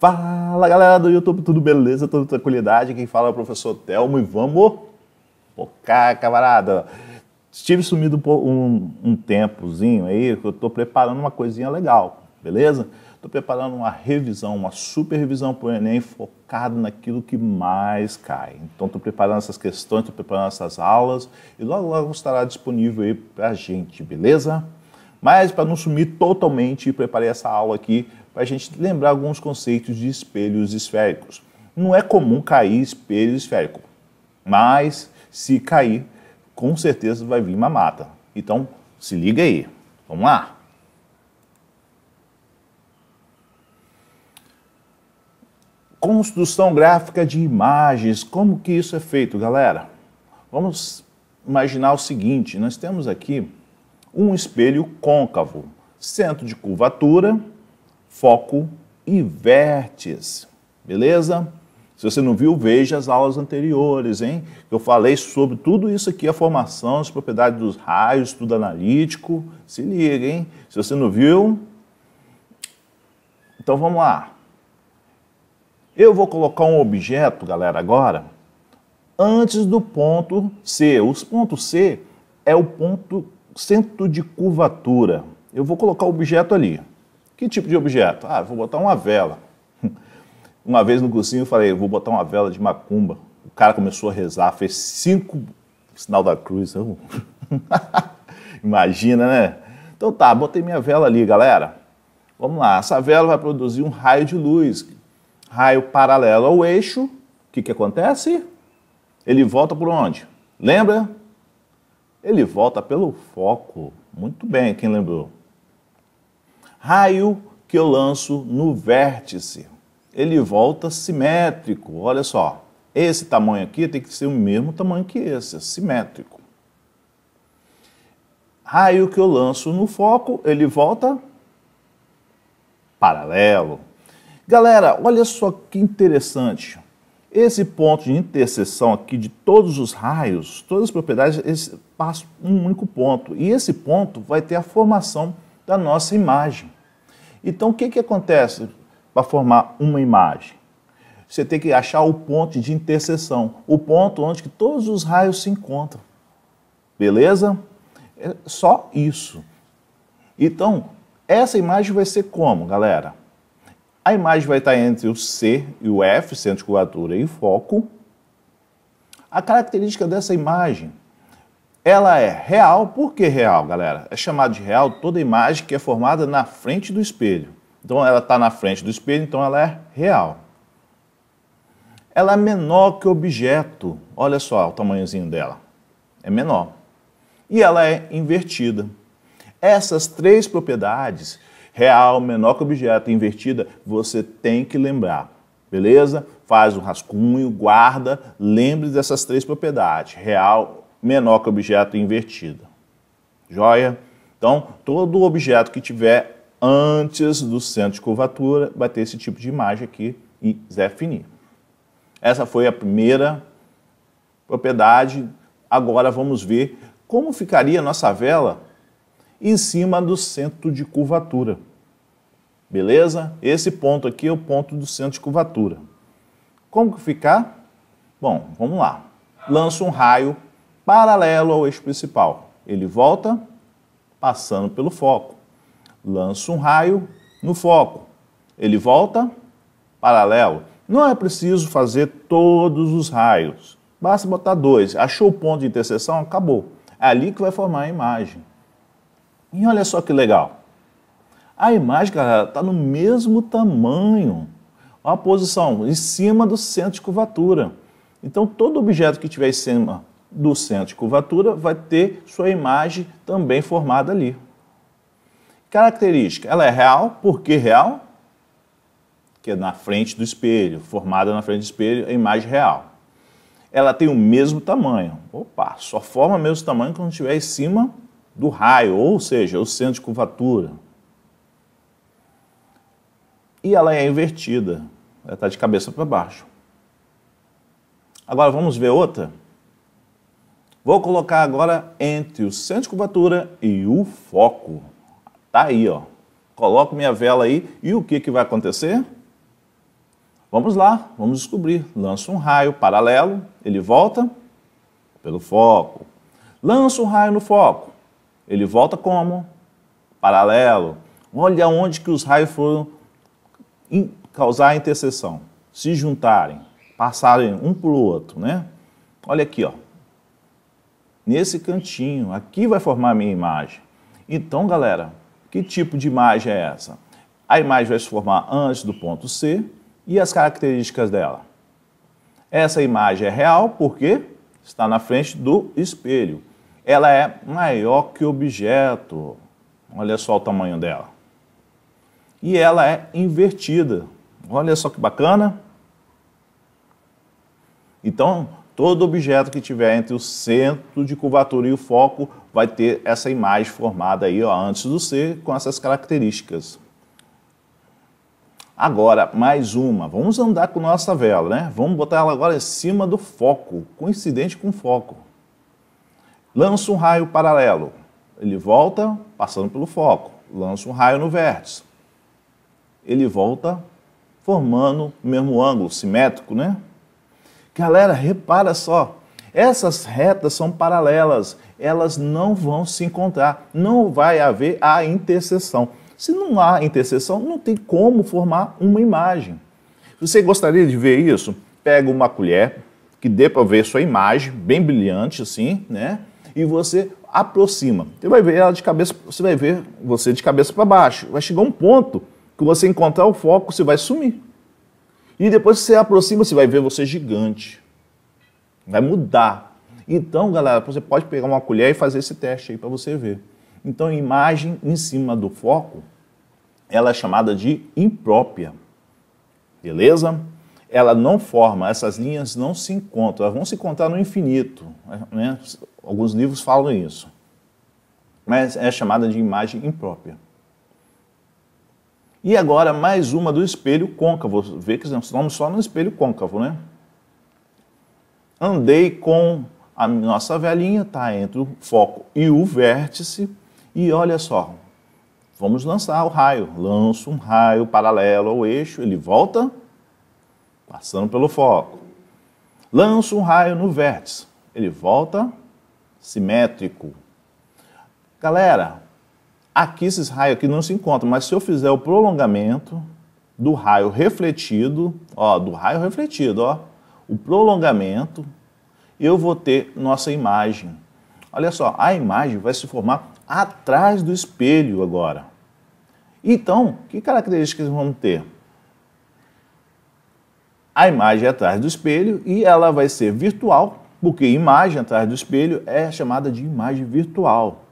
Fala galera do YouTube, tudo beleza? Tudo tranquilidade? Quem fala é o professor Telmo e vamos focar, camarada. Estive sumido por um, um tempozinho aí, que eu estou preparando uma coisinha legal, beleza? Estou preparando uma revisão, uma super revisão para o Enem focado naquilo que mais cai. Então estou preparando essas questões, estou preparando essas aulas e logo logo estará disponível aí para a gente, beleza? Mas para não sumir totalmente, preparei essa aula aqui para a gente lembrar alguns conceitos de espelhos esféricos. Não é comum cair espelho esférico, mas se cair, com certeza vai vir uma mata. Então, se liga aí. Vamos lá. Construção gráfica de imagens. Como que isso é feito, galera? Vamos imaginar o seguinte, nós temos aqui um espelho côncavo, centro de curvatura foco e vértice, beleza? Se você não viu, veja as aulas anteriores, hein? Eu falei sobre tudo isso aqui, a formação, as propriedades dos raios, tudo analítico. Se liga, hein? Se você não viu, então vamos lá. Eu vou colocar um objeto, galera, agora, antes do ponto C. O ponto C é o ponto centro de curvatura. Eu vou colocar o objeto ali. Que tipo de objeto? Ah, vou botar uma vela. Uma vez no cursinho eu falei, vou botar uma vela de macumba. O cara começou a rezar, fez cinco sinal da cruz. Imagina, né? Então tá, botei minha vela ali, galera. Vamos lá, essa vela vai produzir um raio de luz, raio paralelo ao eixo. O que, que acontece? Ele volta por onde? Lembra? Ele volta pelo foco. Muito bem, quem lembrou? raio que eu lanço no vértice. Ele volta simétrico, olha só. Esse tamanho aqui tem que ser o mesmo tamanho que esse, simétrico. Raio que eu lanço no foco, ele volta paralelo. Galera, olha só que interessante. Esse ponto de interseção aqui de todos os raios, todas as propriedades, passa passam um único ponto. E esse ponto vai ter a formação da nossa imagem. Então, o que, que acontece para formar uma imagem? Você tem que achar o ponto de interseção, o ponto onde que todos os raios se encontram. Beleza? É só isso. Então, essa imagem vai ser como, galera? A imagem vai estar entre o C e o F, centro de curvatura e foco. A característica dessa imagem ela é real, por que real, galera? É chamada de real toda imagem que é formada na frente do espelho. Então ela está na frente do espelho, então ela é real. Ela é menor que o objeto. Olha só o tamanhozinho dela. É menor. E ela é invertida. Essas três propriedades, real, menor que objeto, invertida, você tem que lembrar. Beleza? Faz um rascunho, guarda, lembre dessas três propriedades: real, menor que o objeto invertido. Joia? Então, todo objeto que tiver antes do centro de curvatura vai ter esse tipo de imagem aqui e Zé Fini. Essa foi a primeira propriedade. Agora vamos ver como ficaria a nossa vela em cima do centro de curvatura. Beleza? Esse ponto aqui é o ponto do centro de curvatura. Como que ficar? Bom, vamos lá. Lança um raio paralelo ao eixo principal. Ele volta passando pelo foco. Lança um raio no foco. Ele volta paralelo. Não é preciso fazer todos os raios. Basta botar dois. Achou o ponto de interseção? Acabou. É ali que vai formar a imagem. E olha só que legal. A imagem, galera, está no mesmo tamanho. Olha a posição, em cima do centro de curvatura. Então, todo objeto que estiver em cima do centro de curvatura vai ter sua imagem também formada ali. Característica, ela é real, por que real? Que é na frente do espelho, formada na frente do espelho, a imagem real. Ela tem o mesmo tamanho. Opa, só forma o mesmo tamanho quando estiver em cima do raio, ou seja, o centro de curvatura. E ela é invertida, ela está de cabeça para baixo. Agora vamos ver outra? Vou colocar agora entre o centro de curvatura e o foco. Tá aí, ó. Coloco minha vela aí e o que, que vai acontecer? Vamos lá, vamos descobrir. Lanço um raio paralelo, ele volta pelo foco. Lanço um raio no foco, ele volta como? Paralelo. Olha onde que os raios foram causar a interseção, se juntarem, passarem um para o outro, né? Olha aqui, ó nesse cantinho, aqui vai formar a minha imagem. Então, galera, que tipo de imagem é essa? A imagem vai se formar antes do ponto C e as características dela. Essa imagem é real porque está na frente do espelho. Ela é maior que o objeto. Olha só o tamanho dela. E ela é invertida. Olha só que bacana. Então, Todo objeto que tiver entre o centro de curvatura e o foco vai ter essa imagem formada aí, ó, antes do C, com essas características. Agora, mais uma. Vamos andar com nossa vela, né? Vamos botar ela agora em cima do foco, coincidente com o foco. Lança um raio paralelo. Ele volta passando pelo foco. Lança um raio no vértice. Ele volta formando o mesmo ângulo simétrico, né? Galera, repara só, essas retas são paralelas, elas não vão se encontrar, não vai haver a interseção. Se não há interseção, não tem como formar uma imagem. Você gostaria de ver isso? Pega uma colher que dê para ver sua imagem, bem brilhante assim, né? E você aproxima. Você vai ver ela de cabeça, você vai ver você de cabeça para baixo. Vai chegar um ponto que você encontrar o foco, você vai sumir. E depois que você aproxima, você vai ver você gigante. Vai mudar. Então, galera, você pode pegar uma colher e fazer esse teste aí para você ver. Então, imagem em cima do foco, ela é chamada de imprópria. Beleza? Ela não forma, essas linhas não se encontram, elas vão se encontrar no infinito. Né? Alguns livros falam isso. Mas é chamada de imagem imprópria. E agora mais uma do espelho côncavo. Vê que estamos só no espelho côncavo, né? Andei com a nossa velhinha, tá entre o foco e o vértice. E olha só, vamos lançar o raio. Lanço um raio paralelo ao eixo, ele volta passando pelo foco. Lanço um raio no vértice, ele volta simétrico. Galera, Aqui esses raios aqui não se encontram, mas se eu fizer o prolongamento do raio refletido, ó, do raio refletido, ó, o prolongamento, eu vou ter nossa imagem. Olha só, a imagem vai se formar atrás do espelho agora. Então, que características vamos ter? A imagem é atrás do espelho e ela vai ser virtual, porque imagem atrás do espelho é chamada de imagem virtual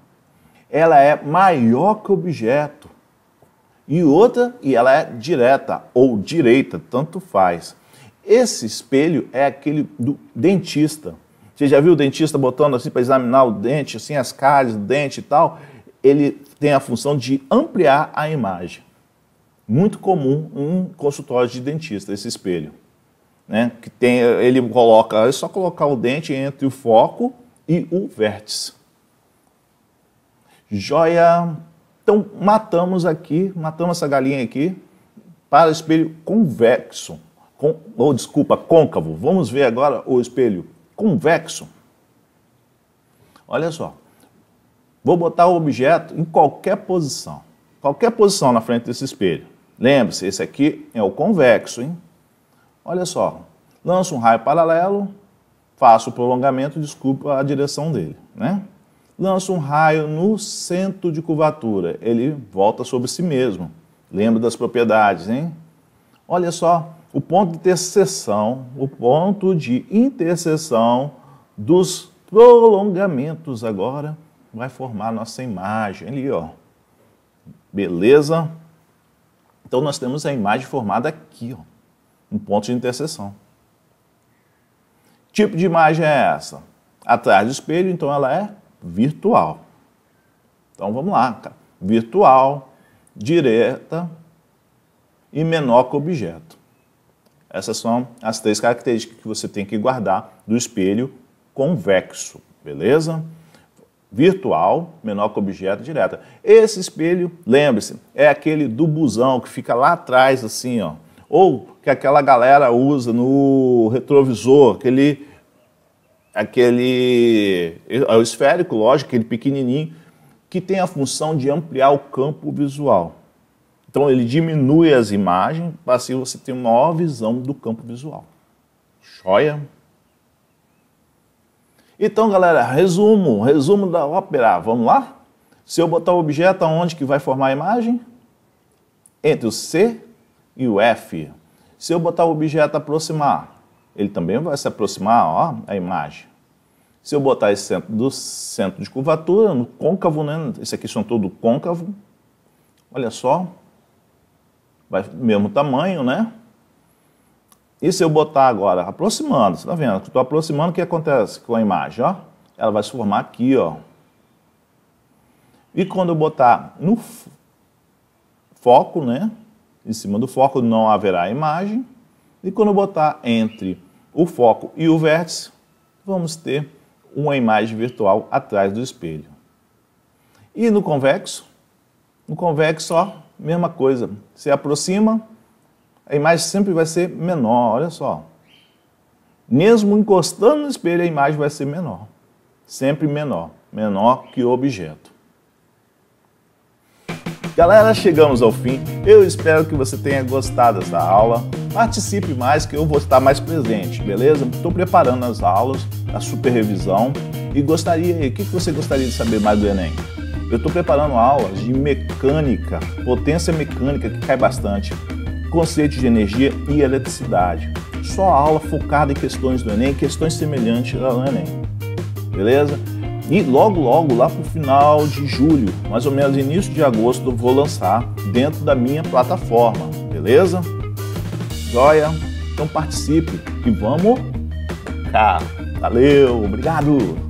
ela é maior que o objeto. E outra, e ela é direta ou direita, tanto faz. Esse espelho é aquele do dentista. Você já viu o dentista botando assim para examinar o dente, assim as cáries do dente e tal? Ele tem a função de ampliar a imagem. Muito comum em consultórios de dentista esse espelho, né? Que tem, ele coloca, é só colocar o dente entre o foco e o vértice. Joia. Então, matamos aqui, matamos essa galinha aqui para espelho convexo. Com, ou desculpa, côncavo. Vamos ver agora o espelho convexo. Olha só. Vou botar o objeto em qualquer posição. Qualquer posição na frente desse espelho. Lembre-se, esse aqui é o convexo, hein? Olha só. Lanço um raio paralelo, faço o prolongamento, desculpa a direção dele, né? lança um raio no centro de curvatura. Ele volta sobre si mesmo. Lembra das propriedades, hein? Olha só, o ponto de interseção, o ponto de interseção dos prolongamentos agora vai formar nossa imagem ali, ó. Beleza? Então nós temos a imagem formada aqui, ó, um ponto de interseção. Que tipo de imagem é essa? Atrás do espelho, então ela é virtual. Então vamos lá, cara. Virtual, direta e menor que objeto. Essas são as três características que você tem que guardar do espelho convexo, beleza? Virtual, menor que objeto, direta. Esse espelho, lembre-se, é aquele do busão que fica lá atrás assim, ó. Ou que aquela galera usa no retrovisor, aquele aquele é o esférico, lógico, aquele pequenininho, que tem a função de ampliar o campo visual. Então ele diminui as imagens para assim você ter uma maior visão do campo visual. Joia? Então, galera, resumo, resumo da ópera. Vamos lá? Se eu botar o objeto aonde que vai formar a imagem? Entre o C e o F. Se eu botar o objeto aproximar, ele também vai se aproximar, ó, a imagem. Se eu botar esse centro do centro de curvatura, no côncavo, né? Esse aqui são todo côncavo. Olha só. Vai mesmo tamanho, né? E se eu botar agora aproximando, você tá vendo? Estou aproximando, o que acontece com a imagem, ó? Ela vai se formar aqui, ó. E quando eu botar no foco, né? Em cima do foco não haverá imagem. E quando eu botar entre o foco e o vértice, vamos ter uma imagem virtual atrás do espelho. E no convexo? No convexo, ó, mesma coisa. Se aproxima, a imagem sempre vai ser menor, olha só. Mesmo encostando no espelho, a imagem vai ser menor. Sempre menor, menor que o objeto. Galera, chegamos ao fim. Eu espero que você tenha gostado dessa aula participe mais que eu vou estar mais presente, beleza? Estou preparando as aulas, a supervisão e gostaria, o que você gostaria de saber mais do Enem? Eu estou preparando aulas de mecânica, potência mecânica que cai bastante, conceitos de energia e eletricidade. Só aula focada em questões do Enem, questões semelhantes ao Enem, beleza? E logo, logo, lá para o final de julho, mais ou menos início de agosto, eu vou lançar dentro da minha plataforma, beleza? Joia? Então participe e vamos cá. Valeu, obrigado!